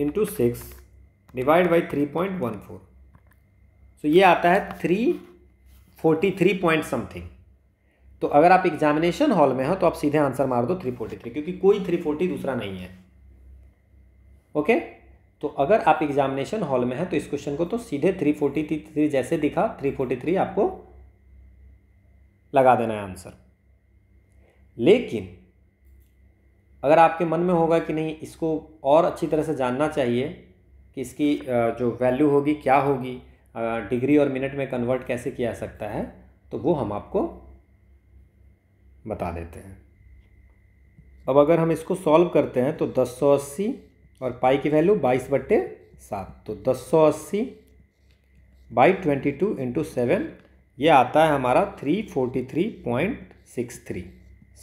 into six divide by three point one four so ये आता है three forty three point something तो अगर आप एग्जामिनेशन हॉल में हो तो आप सीधे आंसर मार दो 343 क्योंकि कोई 340 दूसरा नहीं है ओके तो अगर आप एग्जामिनेशन हॉल में हैं तो इस क्वेश्चन को तो सीधे 343 जैसे दिखा 343 आपको लगा देना है आंसर लेकिन अगर आपके मन में होगा कि नहीं इसको और अच्छी तरह से जानना चाहिए कि इसकी जो वैल्यू होगी क्या होगी डिग्री और मिनट में कन्वर्ट कैसे किया सकता है तो वो हम आपको बता देते हैं अब अगर हम इसको सॉल्व करते हैं तो दस सौ अस्सी और पाई की वैल्यू बाईस बट्टे सात तो दस सौ अस्सी by twenty two into seven ये आता है हमारा three forty three point six three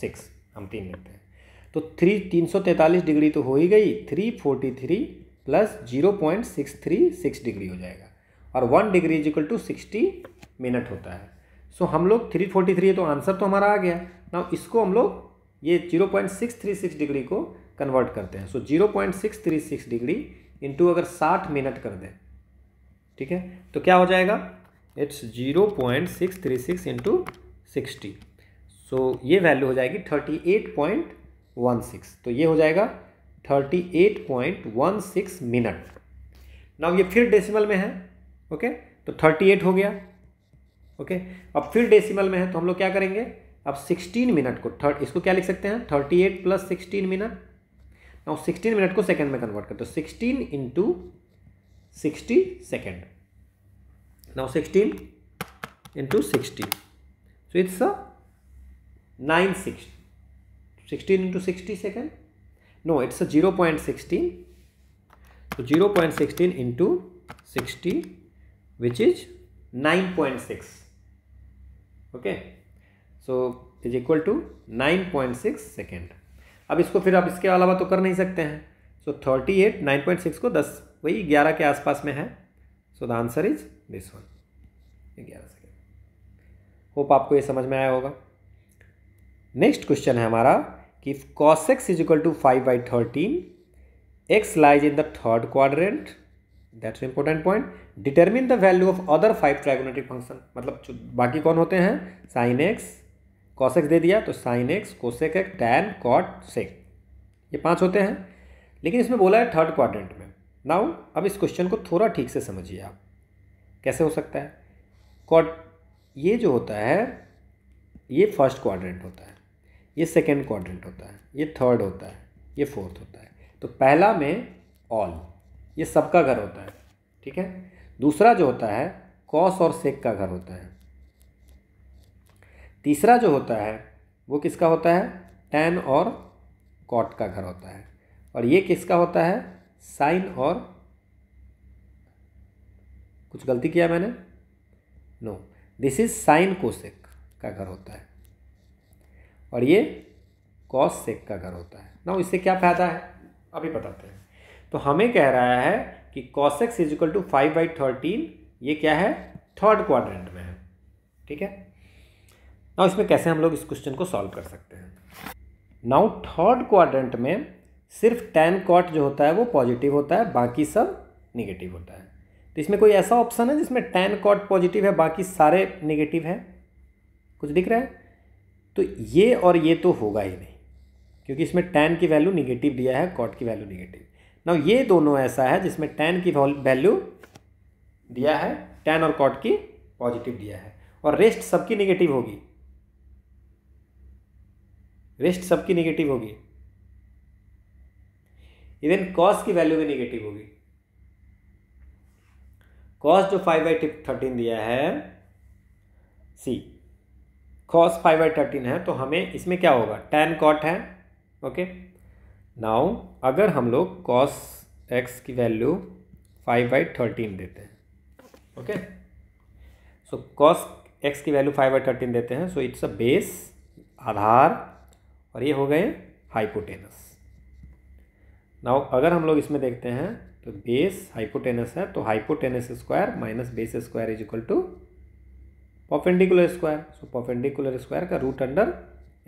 six हम तीन लेते हैं तो थ्री तीन सौ तैंतालीस डिग्री तो हो ही गई three forty three plus zero point six three six degree हो जाएगा और one degree is equal to sixty minute होता है सो so, हम लोग थ्री फोर्टी थ्री तो आंसर तो हमारा आ गया ना इसको हम लोग ये zero point six three six degree को कन्वर्ट करते हैं so zero point six three six degree into अगर साठ मिनट कर दें ठीक है तो क्या हो जाएगा it's zero point six three six into sixty so ये वैल्यू हो जाएगी thirty eight point one six तो ये हो जाएगा thirty eight point one six minute now ये फिर डेसिमल में है ओके okay? तो थर्टी एट हो गया ओके okay? अब फिर डेसिमल में है तो हम लोग क्या करेंगे अब 16 मिनट को थर्ड इसको क्या लिख सकते हैं 38 एट प्लस सिक्सटीन मिनट और 16 मिनट को सेकंड में कन्वर्ट करते हो 16 into sixty second now 16 into sixty so it's a nine six sixteen into sixty second no it's a zero point sixteen तो zero point sixteen into sixty which is nine point six okay so is equal to nine point six second अब इसको फिर आप इसके अलावा तो कर नहीं सकते हैं so thirty eight nine point six को दस वही ग्यारह के आसपास में है so the answer is this one ग्यारह सेकेंड होप आपको ये समझ में आया होगा नेक्स्ट क्वेश्चन है हमारा कि cos x is equal to five by thirteen x lies in the third quadrant that's important point determine the value of other five trigonometric function मतलब बाकी कौन होते हैं साइन एक्स कॉसेक्स दे दिया तो sine x cosec x tan cot sec ये पाँच होते हैं लेकिन इसमें बोला है थर्ड क्वाड्रेंट में नाउ अब इस क्वेश्चन को थोड़ा ठीक से समझिए आप कैसे हो सकता है क्वाड ये जो होता है ये फर्स्ट क्वाड्रेंट होता है ये सेकेंड क्वाड्रेंट होता है ये थर्ड होता है ये फोर्थ होता है तो पहला में ऑल ये सबका घर होता है ठीक है दूसरा जो होता है कॉस और सेक का घर होता है तीसरा जो होता है वो किसका होता है टैन और कॉट का घर होता है और ये किसका होता है साइन और कुछ गलती किया मैंने no this is sine cosec का घर होता है और ये कॉस सेक का घर होता है ना इससे क्या फ़ायदा है अभी बताते हैं तो हमें कह रहा है कि cos x is equal to five by thirteen ये क्या है थर्ड क्वाड्रेंट में है ठीक है नाउ इसमें कैसे हम लोग इस क्वेश्चन को सॉल्व कर सकते हैं नाउ थर्ड क्वाड्रेंट में सिर्फ टेन कॉट जो होता है वो पॉजिटिव होता है बाकी सब निगेटिव होता है तो इसमें कोई ऐसा ऑप्शन है जिसमें टेन कॉट पॉजिटिव है बाकी सारे निगेटिव हैं कुछ दिख रहा है तो ये और ये तो होगा ही नहीं क्योंकि इसमें टेन की वैल्यू निगेटिव दिया है कॉट की वैल्यू निगेटिव ना ये दोनों ऐसा है जिसमें टेन की वैल्यू दिया है टेन और कॉट की पॉजिटिव दिया है और रेस्ट सबकी निगेटिव होगी रेस्ट सबकी निगेटिव होगी इवन कॉस की वैल्यू भी निगेटिव होगी कॉस जो फाइव बाई टिप थर्टीन दिया है see cos five by thirteen है तो हमें इसमें क्या होगा टेन कॉट है ओके नाउ अगर हम लोग कॉस एक्स की वैल्यू फाइव बाई थर्टीन देते हैं ओके सो कॉस एक्स की वैल्यू फाइव बाई थर्टीन देते हैं सो इट्स अ बेस आधार और ये हो गए हाइपोटेनस नाउ अगर हम लोग इसमें देखते हैं तो बेस हाइपोटेनस है तो hypotenuse square minus base square is equal to perpendicular square so perpendicular square का root under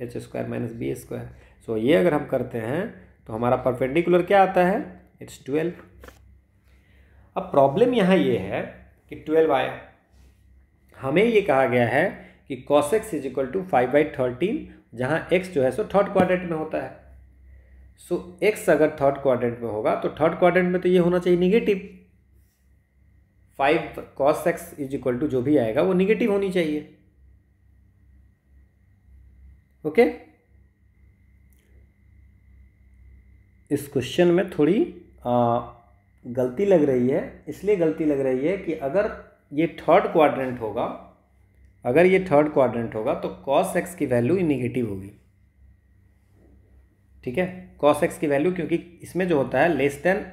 H square minus B square so ये अगर हम करते हैं तो हमारा परपेंडिकुलर क्या आता है इट्स ट्वेल्व अब प्रॉब्लम यहाँ ये है कि ट्वेल्व आया हमें ये कहा गया है कि cos x is equal to five by thirteen जहाँ एक्स जो है सो थर्ड क्वाड्रेंट में होता है सो so, एक्स अगर थर्ड क्वाड्रेंट में होगा तो थर्ड क्वाड्रेंट में तो ये होना चाहिए negative five cos x is equal to जो भी आएगा वो निगेटिव होनी चाहिए ओके okay? इस क्वेश्चन में थोड़ी आ, गलती लग रही है इसलिए गलती लग रही है कि अगर ये थर्ड क्वाड्रेंट होगा अगर ये थर्ड क्वाड्रेंट होगा तो कॉस एक्स की वैल्यू निगेटिव होगी ठीक है कॉस एक्स की वैल्यू क्योंकि इसमें जो होता है less than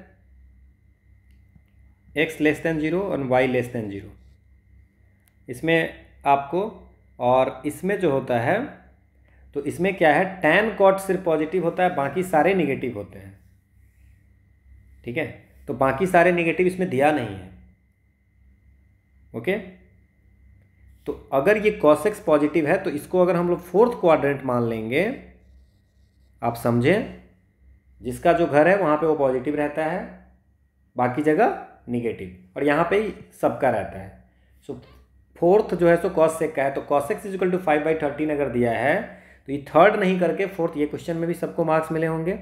x less than zero और वाई लेस देन ज़ीरो इसमें आपको और इसमें जो होता है तो इसमें क्या है टेन कॉट सिर्फ पॉजिटिव होता है बाकी सारे निगेटिव होते हैं ठीक है तो बाकी सारे निगेटिव इसमें दिया नहीं है ओके तो अगर ये कॉस एक्स पॉजिटिव है तो इसको अगर हम लोग फोर्थ क्वाड्रेंट मान लेंगे आप समझें जिसका जो घर है वहाँ पे वो पॉजिटिव रहता है बाकी जगह निगेटिव और यहाँ पे ही सबका रहता है सो so, फोर्थ जो है सो कॉस सेक का है तो cos x is equal to five by thirteen अगर दिया है तो ये थर्ड नहीं करके फोर्थ ये क्वेश्चन में भी सबको मार्क्स मिले होंगे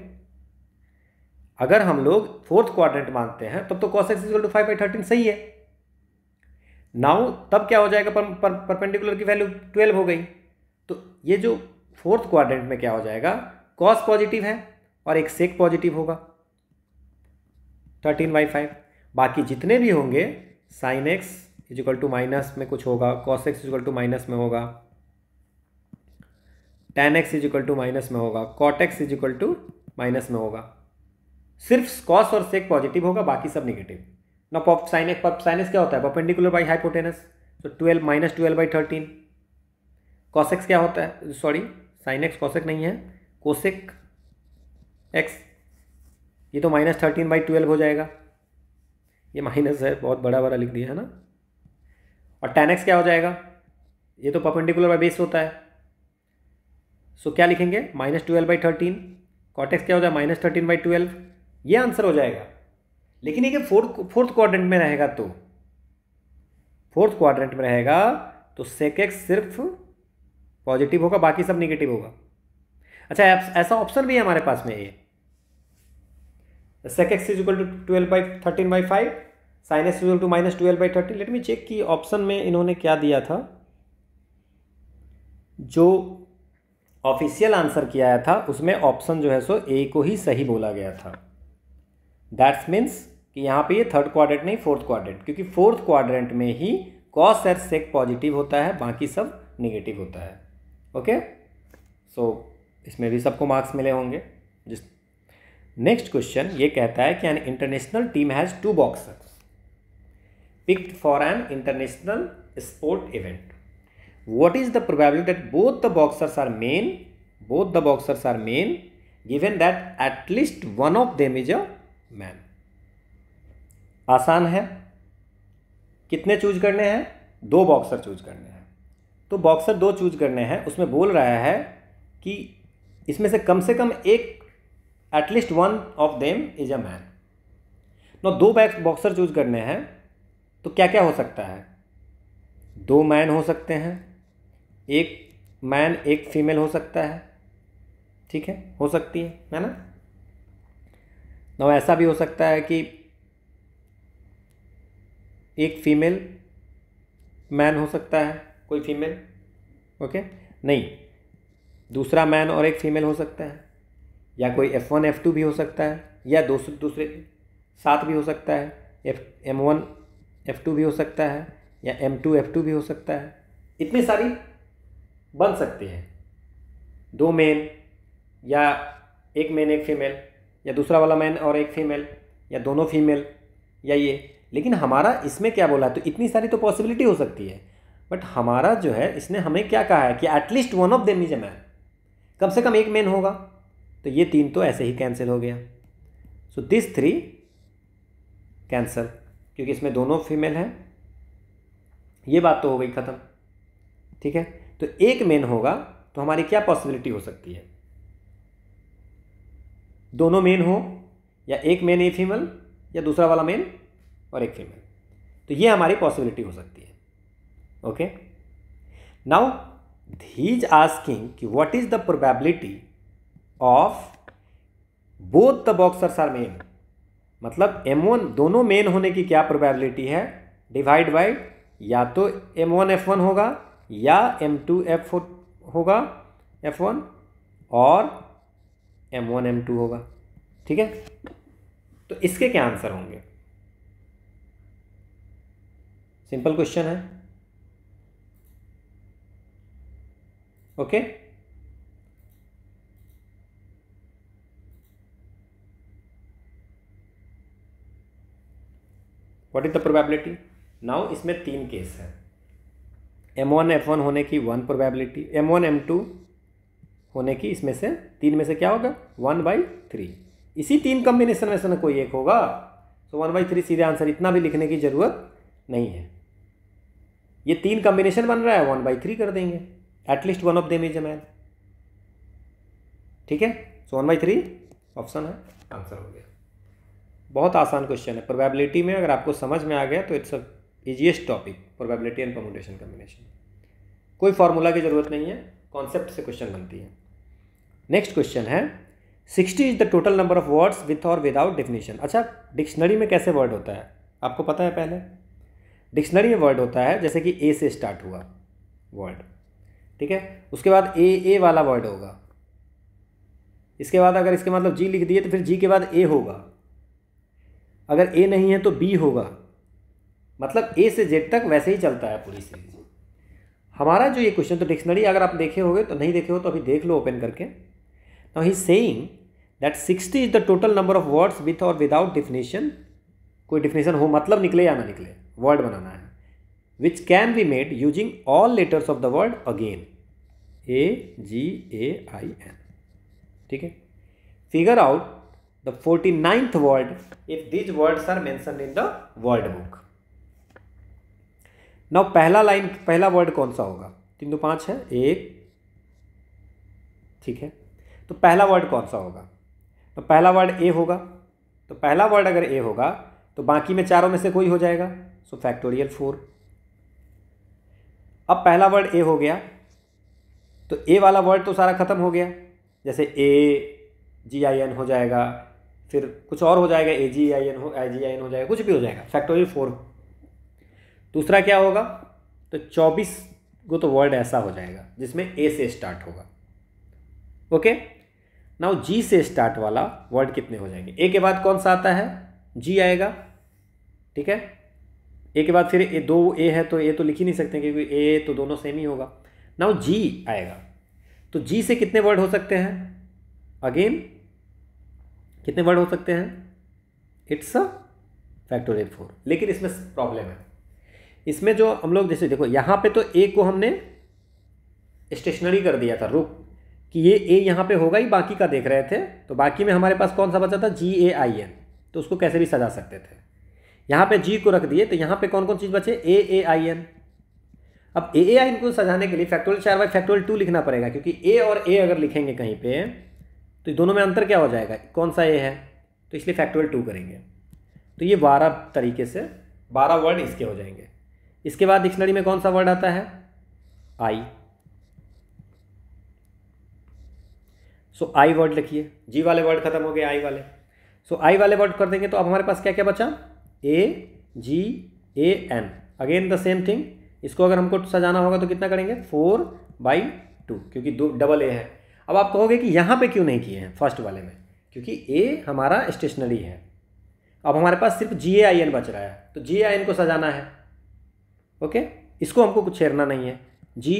अगर हम लोग फोर्थ क्वाड्रेंट मानते हैं तब तो cos x is equal to five by thirteen सही है नाउ तब क्या हो जाएगा पर, पर, परपेंडिकुलर की वैल्यू ट्वेल्व हो गई तो ये जो फोर्थ क्वाड्रेंट में क्या हो जाएगा कॉस पॉजिटिव है और एक सेक पॉजिटिव होगा थर्टीन बाई फाइव बाकी जितने भी होंगे sine x is equal to minus में कुछ होगा cos x is equal to minus में होगा tan x is equal to minus में होगा cot x is equal to minus में होगा सिर्फ कॉस और सेक पॉजिटिव होगा बाकी सब निगेटिव ना पॉप साइन एक्स पॉप साइन एक्स क्या होता है परपेंडिकुलर बाई हाइपोटेनस तो twelve minus twelve by thirteen cos x क्या होता है सॉरी साइन एक्स कॉसेक नहीं है कोसेक एक्स ये तो माइनस थर्टीन बाई ट्वेल्व हो जाएगा ये माइनस है बहुत बड़ा बड़ा लिख दिया है ना और टेन एक्स क्या हो जाएगा ये तो परपेंडिकुलर बाई बेस होता है सो क्या लिखेंगे minus twelve by thirteen cot x क्या हो जाएगा माइनस थर्टीन बाई ट्वेल्व ये आंसर हो जाएगा लेकिन ये फोर्थ फोर्थ क्वाड्रेंट में रहेगा तो फोर्थ क्वाड्रेंट में रहेगा तो सेकेक्स सिर्फ पॉजिटिव होगा बाकी सब निगेटिव होगा अच्छा ऐसा ऑप्शन भी है हमारे पास में ये sec x is equal to twelve by thirteen by five sine x is equal to minus twelve by thirteen let me check कि ऑप्शन में इन्होंने क्या दिया था जो ऑफिशियल आंसर किया था उसमें ऑप्शन जो है सो ए को ही सही बोला गया था दैट्स मीन्स कि यहाँ पे ये थर्ड क्वाड्रेंट नहीं फोर्थ क्वाड्रेंट क्योंकि फोर्थ क्वाड्रेंट में ही कॉस एर सेक पॉजिटिव होता है बाकी सब निगेटिव होता है ओके सो इसमें भी सबको मार्क्स मिले होंगे जिस नेक्स्ट क्वेश्चन ये कहता है कि an international team has two boxers picked for an international sport event what is the probability that both the boxers are men both the boxers are men given that at least one of them is a man आसान है कितने choose करने हैं दो boxer choose करने हैं तो boxer दो चूज करने हैं उसमें बोल रहा है कि इसमें से कम से कम एक at least one of them is a man no दो बैक्स बॉक्सर चूज करने हैं तो क्या क्या हो सकता है दो मैन हो सकते हैं एक मैन एक फीमेल हो सकता है ठीक है हो सकती है है ना ना ऐसा भी हो सकता है कि एक फीमेल मैन हो सकता है कोई फीमेल ओके नहीं दूसरा मैन और एक फीमेल हो सकता है या कोई एफ़ वन एफ़ टू भी हो सकता है या दूसरे दूसरे साथ भी हो सकता है F M one F two भी हो सकता है या एम टू एफ़ टू भी हो सकता है इतनी सारी बन सकती हैं दो मेन या एक मेन एक फीमेल या दूसरा वाला मैन और एक फीमेल या दोनों फीमेल या ये लेकिन हमारा इसमें क्या बोला है तो इतनी सारी तो पॉसिबिलिटी हो सकती है बट हमारा जो है इसने हमें क्या कहा है कि at least one of them is a man कम से कम एक मैन होगा तो ये तीन तो ऐसे ही कैंसिल हो गया सो दिस थ्री कैंसल क्योंकि इसमें दोनों फीमेल हैं ये बात तो हो गई ख़त्म ठीक है तो एक मेन होगा तो हमारी क्या पॉसिबिलिटी हो सकती है दोनों मेन हो या एक मेन ए फीमेल या दूसरा वाला मेन और एक फीमेल तो ये हमारी पॉसिबिलिटी हो सकती है ओके नाउ ही आस्किंग कि what is the probability of both the boxers are men मतलब M1 दोनों मेन होने की क्या प्रोबेबिलिटी है डिवाइड बाय या तो वन होगा या M2F4 होगा F1 और एम वन एम टू होगा ठीक है तो इसके क्या आंसर होंगे सिंपल क्वेश्चन है okay what is the probability now इसमें तीन केस है एम वन एफ वन होने की one probability M one M two होने की इसमें से तीन में से क्या होगा वन बाई थ्री इसी तीन कम्बिनेशन में से ना कोई एक होगा तो वन बाई थ्री सीधे आंसर इतना भी लिखने की ज़रूरत नहीं है ये तीन कम्बिनेशन बन रहा है वन बाई थ्री कर देंगे at least one of them is a man ठीक है so one by three option है आंसर हो गया बहुत आसान क्वेश्चन है प्रोबेबिलिटी में अगर आपको समझ में आ गया तो it's a easiest topic probability and permutation combination कोई फार्मूला की ज़रूरत नहीं है कॉन्सेप्ट से क्वेश्चन बनती है नेक्स्ट क्वेश्चन है sixty is the total number of words with और विदाउट डेफिनेशन अच्छा डिक्शनरी में कैसे वर्ड होता है आपको पता है पहले डिक्शनरी में वर्ड होता है जैसे कि ए से स्टार्ट हुआ वर्ड ठीक है उसके बाद ए ए वाला वर्ड होगा इसके बाद अगर इसके मतलब जी लिख दिए तो फिर जी के बाद ए होगा अगर ए नहीं है तो बी होगा मतलब ए से जेड तक वैसे ही चलता है पूरी सीरीज हमारा जो ये क्वेश्चन तो डिक्शनरी अगर आप देखे होगे तो नहीं देखे हो तो अभी देख लो ओपन करके Now he is saying that 60 is the total number of words with or without definition. कोई definition हो मतलब निकले या ना निकले word बनाना है which can be made using all letters of the word again. A G A I N. ठीक है Figure out the 49th word if these words are mentioned in the word book. Now पहला line पहला word कौन सा होगा तीन दो पाँच है एक ठीक है तो पहला वर्ड कौन सा होगा तो पहला वर्ड ए होगा तो पहला वर्ड अगर ए होगा तो बाकी में चारों में से कोई हो जाएगा सो फैक्टोरियल फोर अब पहला वर्ड ए हो गया तो ए वाला वर्ड तो सारा ख़त्म हो गया जैसे ए जी आई एन हो जाएगा फिर कुछ और हो जाएगा ए जी आई एन हो आई जी आई एन हो जाएगा कुछ भी हो जाएगा फैक्टोरियल फोर दूसरा क्या होगा तो चौबीस को तो वर्ड ऐसा हो जाएगा जिसमें ए से स्टार्ट होगा ओके नाउ जी से स्टार्ट वाला वर्ड कितने हो जाएंगे ए के बाद कौन सा आता है जी आएगा ठीक है ए के बाद फिर ए दो ए है तो ए तो लिख ही नहीं सकते क्योंकि ए तो दोनों सेम ही होगा नाउ जी आएगा तो जी से कितने वर्ड हो सकते हैं अगेन कितने वर्ड हो सकते हैं इट्स अ फैक्टोरियल फोर लेकिन इसमें प्रॉब्लम है इसमें जो हम लोग जैसे देखो यहाँ पे तो ए को हमने स्टेशनरी कर दिया था रुक कि ये ए यहाँ पे होगा ही बाकी का देख रहे थे तो बाकी में हमारे पास कौन सा बचा था जी ए आई एन तो उसको कैसे भी सजा सकते थे यहाँ पे जी को रख दिए तो यहाँ पे कौन कौन चीज़ बचे ए ए आई एन अब ए ए आई एन को सजाने के लिए फैक्टोरियल चार बाई फैक्टोरियल टू लिखना पड़ेगा क्योंकि ए और ए अगर लिखेंगे कहीं पर तो दोनों में अंतर क्या हो जाएगा कौन सा ए है तो इसलिए फैक्टोरियल टू करेंगे तो ये बारह तरीके से बारह वर्ड इसके हो जाएंगे इसके बाद डिक्शनरी में कौन सा वर्ड आता है आई सो आई वर्ड लिखिए जी वाले वर्ड खत्म हो गए आई वाले सो so, आई वाले वर्ड कर देंगे तो अब हमारे पास क्या क्या बचा A G A N again the same thing इसको अगर हमको सजाना होगा तो कितना करेंगे फोर बाई टू क्योंकि दो डबल ए है अब आप कहोगे कि यहाँ पे क्यों नहीं किए हैं फर्स्ट वाले में क्योंकि ए हमारा स्टेशनरी है अब हमारे पास सिर्फ जी ए आई एन बच रहा है तो जी ए आई एन को सजाना है ओके इसको हमको कुछ छेड़ना नहीं है जी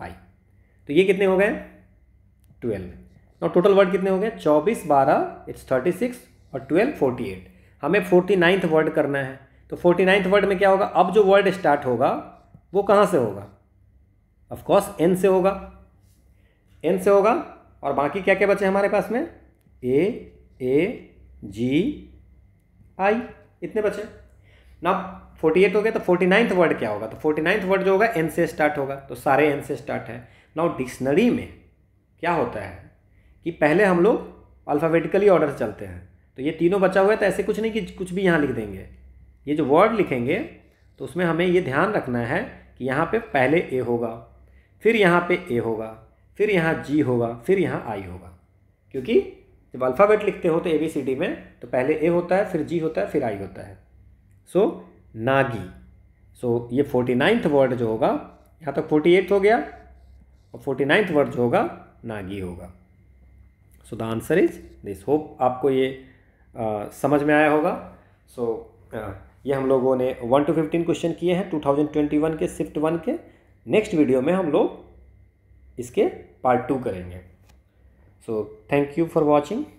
आई तो ये कितने हो गए ट्वेल्व और टोटल वर्ड कितने हो गए चौबीस बारह इट्स थर्टी सिक्स और ट्वेल्व फोर्टी एट हमें फोर्टी नाइन्थ वर्ड करना है तो फोर्टी नाइन्थ वर्ड में क्या होगा अब जो वर्ड स्टार्ट होगा वो कहाँ से होगा ऑफकोर्स एन से होगा एन से होगा और बाकी क्या क्या बचे हमारे पास में ए ए जी आई इतने बचे ना फोर्टी एट हो गया तो फोर्टी नाइन्थ वर्ड क्या होगा तो फोर्टी नाइन्थ वर्ड जो होगा एन से स्टार्ट होगा तो सारे एन से स्टार्ट है नाउ डिक्शनरी में क्या होता है कि पहले हम लोग अल्फ़ाबेटिकली ऑर्डर चलते हैं तो ये तीनों बचा हुआ है तो ऐसे कुछ नहीं कि कुछ भी यहाँ लिख देंगे ये जो वर्ड लिखेंगे तो उसमें हमें ये ध्यान रखना है कि यहाँ पे पहले ए होगा फिर यहाँ पे ए होगा फिर यहाँ जी होगा फिर यहाँ आई होगा क्योंकि जब अल्फ़ाबेट लिखते हो तो ए बी सी डी में तो पहले ए होता है फिर जी होता है फिर आई होता है सो so, नागी सो so, ये फोर्टी नाइन्थ वर्ड जो होगा यहाँ तक फोर्टी एट हो गया और फोर्टी नाइन्थ वर्ड जो होगा नागी होगा so the answer is this hope आपको ये आ, समझ में आया होगा सो so, ये हम लोगों ने वन टू फिफ्टीन क्वेश्चन किए हैं टू थाउजेंड ट्वेंटी वन के शिफ्ट वन के नेक्स्ट वीडियो में हम लोग इसके पार्ट टू करेंगे so thank you for watching